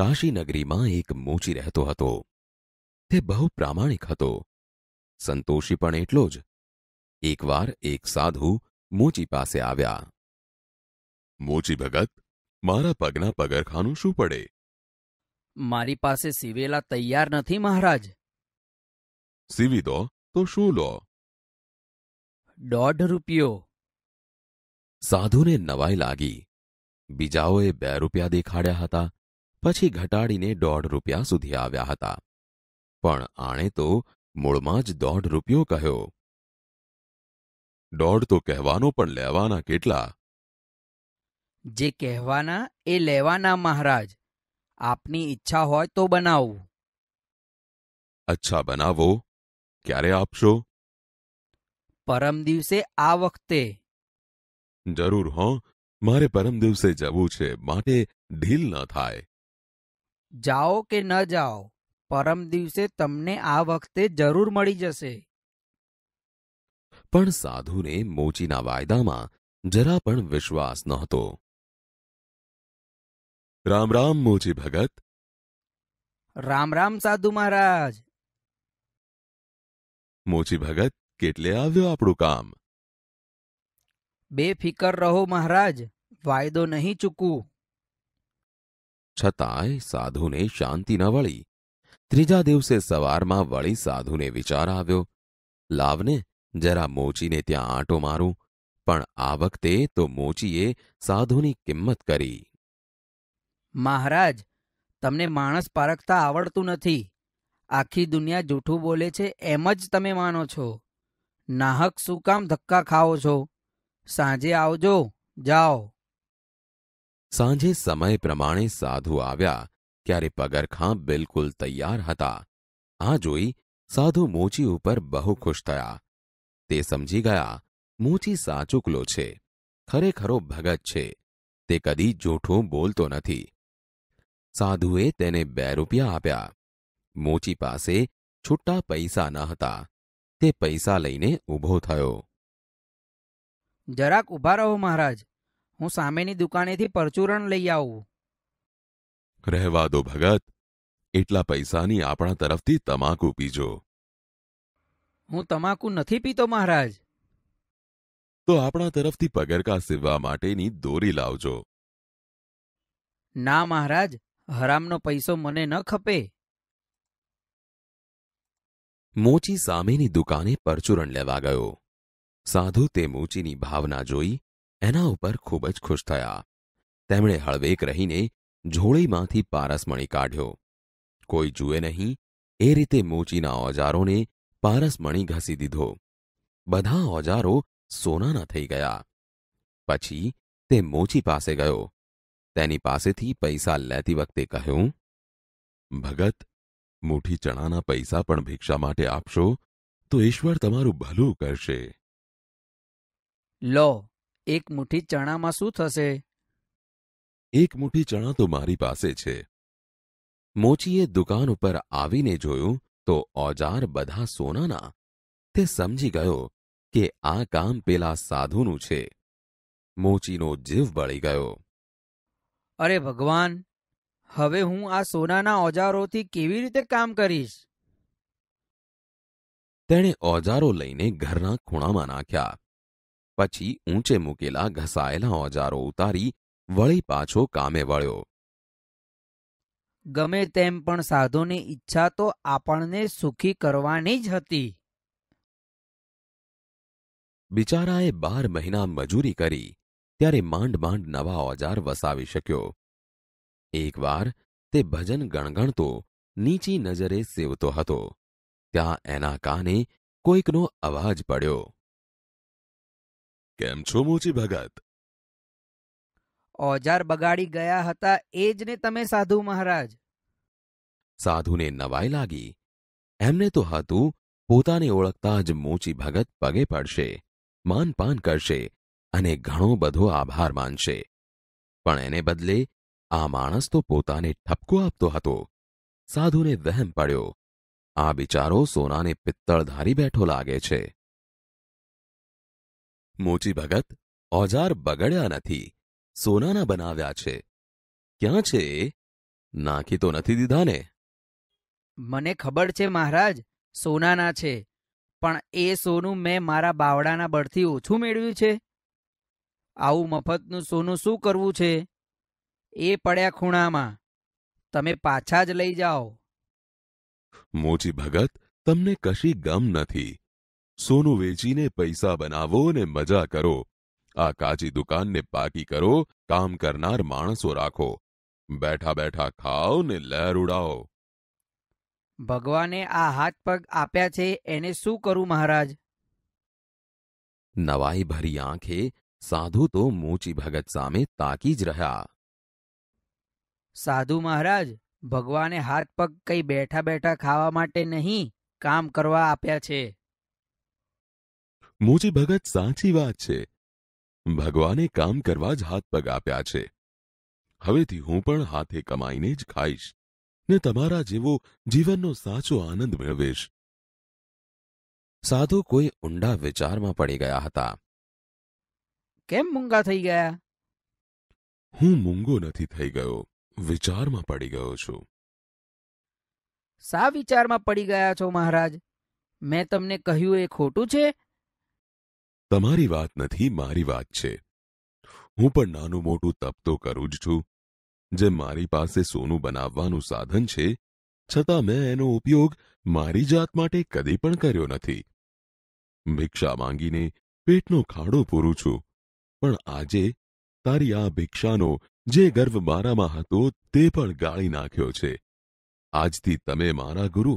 કાશી નગરીમાં એક મોચી રહેતો હતો તે બહુ પ્રામાણિક હતો સંતોષી પણ એટલો જ એકવાર એક સાધુ મોચી પાસે આવ્યા મોચી ભગત મારા પગના પગરખાનું શું પડે મારી પાસે સીવેલા તૈયાર નથી મહારાજ સીવી દો તો શું લો દોઢ રૂપિયો સાધુને નવાઈ લાગી બીજાઓએ બે રૂપિયા દેખાડ્યા હતા પછી ઘટાડીને 2 રૂપયા સુધી આવ્યા હતા પણ આણે તો મૂળમાં જ 2 રૂપિયો કહ્યો ડોડ તો કહેવાનો પણ લેવાના કેટલા જે કહેવાના એ લેવાના મહારાજ આપની ઈચ્છા હોય તો બનાવો અચ્છા બનાવો ક્યારે આપશો પરમ દિવસે આ વખતે જરૂર હા મારે પરમ દિવસે જવું છે માથે ઢીલ ન થાય જાઓ કે ન જાઓ પરમ દિવસે તમને આ વખતે જરૂર મળી જશે પણ સાધુને મોચીના વાયદામાં જરા પણ વિશ્વાસ નહોતો રામ રામ મોચી ભગત રામ રામ સાધુ મહારાજ મોચી ભગત કેટલે આવ્યો આપણું કામ બે ફિકર રહો મહારાજ વાયદો નહીં ચૂકવું છતાંય સાધુને શાંતિ ન વળી ત્રીજા દિવસે સવારમાં વળી સાધુને વિચાર આવ્યો લાવને જરા મોચીને ત્યાં આંટો મારું પણ આ વખતે તો મોચીએ સાધુની કિંમત કરી મહારાજ તમને માણસ પારખતા આવડતું નથી આખી દુનિયા જૂઠું બોલે છે એમ જ તમે માનો છો નાહક શું કામ ધક્કા ખાઓ છો સાંજે આવજો જાઓ સાંજે સમય પ્રમાણે સાધુ આવ્યા ત્યારે પગરખાં બિલકુલ તૈયાર હતા આ જોઈ સાધુ મોચી ઉપર બહુ ખુશ થયા તે સમજી ગયા મોચી સાચુકલો છે ખરેખરો ભગત છે તે કદી જૂઠું બોલતો નથી સાધુએ તેને બે રૂપિયા આપ્યા મોચી પાસે છૂટા પૈસા ન હતા તે પૈસા લઈને ઊભો થયો જરાક ઊભા રહો મહારાજ હું સામેની દુકાનેથી પરચુરણ લઈ આવું રહેવા દો ભગત એટલા પૈસાની આપણા તરફથી તમાકુ પીજો હું તમાકુ નથી પીતો મહારાજ તો આપણા તરફથી પગરકા સિવા માટેની દોરી લાવજો ના મહારાજ હરામનો પૈસો મને ન ખપે મૂચી સામેની દુકાને પરચુરણ લેવા ગયો સાધુ તે મૂચીની ભાવના જોઈ એના ઉપર ખૂબ જ ખુશ થયા તેમણે હળવેક રહીને ઝોળીમાંથી પારસમણી કાઢ્યો કોઈ જુએ નહીં એ રીતે મોચીના ઓજારોને પારસમણી ઘસી દીધો બધા ઓજારો સોનાના થઈ ગયા પછી તે મોચી પાસે ગયો તેની પાસેથી પૈસા લેતી વખતે કહ્યું ભગત મુઠ્ઠી ચણાના પૈસા પણ ભિક્ષા માટે આપશો તો ઈશ્વર તમારું ભલું કરશે લો એક મુઠ્ઠી ચણામાં શું થશે એક મુઠ્ઠી ચણા તો મારી પાસે છે મોચીએ દુકાન ઉપર આવીને જોયું તો ઓજાર બધા સોનાના તે સમજી ગયો કે આ કામ પેલા સાધુનું છે મોચીનો જીવ બળી ગયો અરે ભગવાન હવે હું આ સોનાના ઓજારોથી કેવી રીતે કામ કરીશ તેણે ઓજારો લઈને ઘરના ખૂણામાં નાખ્યા વાચી ઊંચે મૂકેલા ઘસાયલા ઓજારો ઉતારી વળી પાછો કામે વળ્યો ગમે તેમ પણ સાધુની ઈચ્છા તો આપણને સુખી કરવાની જ હતી બિચારાએ 12 મહિના મજૂરી કરી ત્યારે માંડ માંડ નવા ઓજાર વસાવી શક્યો એકવાર તે વજન ગણગણતો નીચી નજરે સેવતો હતો ત્યાં એના કાને કોઈકનો અવાજ પડ્યો કેમ છો મોચી ભગત ઓજાર બગાડી ગયા હતા એ જ ને તમે સાધુ મહારાજ સાધુને નવાઈ લાગી એમને તો હતું પોતાને ઓળખતા જ મોચી ભગત પગે પડશે માનપાન કરશે અને ઘણો બધો આભાર માનશે પણ એને બદલે આ માણસ તો પોતાને ઠપકો આપતો હતો સાધુને વહેમ પડ્યો આ બિચારો સોનાને પિત્તળ ધારી બેઠો લાગે છે મોચી ભગત ઓજાર બગડ્યા નથી સોનાના બનાવ્યા છે ક્યાં છે નાખી તો નથી દીધા ને મને ખબર છે મહારાજ સોનાના છે પણ એ સોનું મેં મારા બાવડાના બળથી ઓછું મેળવ્યું છે આવું મફતનું સોનું શું કરવું છે એ પડ્યા ખૂણામાં તમે પાછા જ લઈ જાઓ મોચી ભગત તમને કશી ગમ નથી સોનું વેચીને પૈસા બનાવો અને મજા કરો આ કાચી દુકાનને પાકી કરો કામ કરનાર માણસો રાખો બેઠા બેઠા ખાઓ ને લહેર ઉડાવો ભગવાને આ હાથ પગ આપ્યા છે એને શું કરું મહારાજ નવાઈ ભરી આંખે સાધુ તો મૂચી ભગત સામે તાકી જ રહ્યા સાધુ મહારાજ ભગવાને હાથ પગ કઈ બેઠા બેઠા ખાવા માટે નહીં કામ કરવા આપ્યા છે મોજી ભગત સાચી વાત છે ભગવાને કામ કરવા જ હાથ પગ આપ્યા છે હવેથી હું પણ હાથે કમાઈને જ ખાઈશ ને તમારા જેવો જીવનનો સાચો આનંદ મેળવીશ સાધુ કોઈ ઊંડા વિચારમાં પડી ગયા હતા કેમ મૂંગા થઈ ગયા હું મૂંગો નથી થઈ ગયો વિચારમાં પડી ગયો છું સા વિચારમાં પડી ગયા છો મહારાજ મેં તમને કહ્યું એ ખોટું છે તમારી વાત નથી મારી વાત છે હું પણ નાનું મોટું તપ તો કરું જ છું જેમ મારી પાસે સોનું બનાવવાનું સાધન છે છતાં મેં એનો ઉપયોગ મારી જાત માટે કદી પણ કર્યો નથી ભિક્ષા માંગીને પેટનો ખાડો પૂરું છું પણ આજે તારી આ ભિક્ષાનો જે ગર્વ મારામાં હતો તે પણ ગાળી નાખ્યો છે આજથી તમે મારા ગુરુ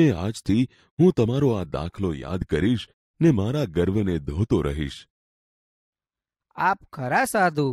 ને આજથી હું તમારો આ દાખલો યાદ કરીશ ને મારા ગર્વને ધોતો રહીશ આપ ખરા સાધુ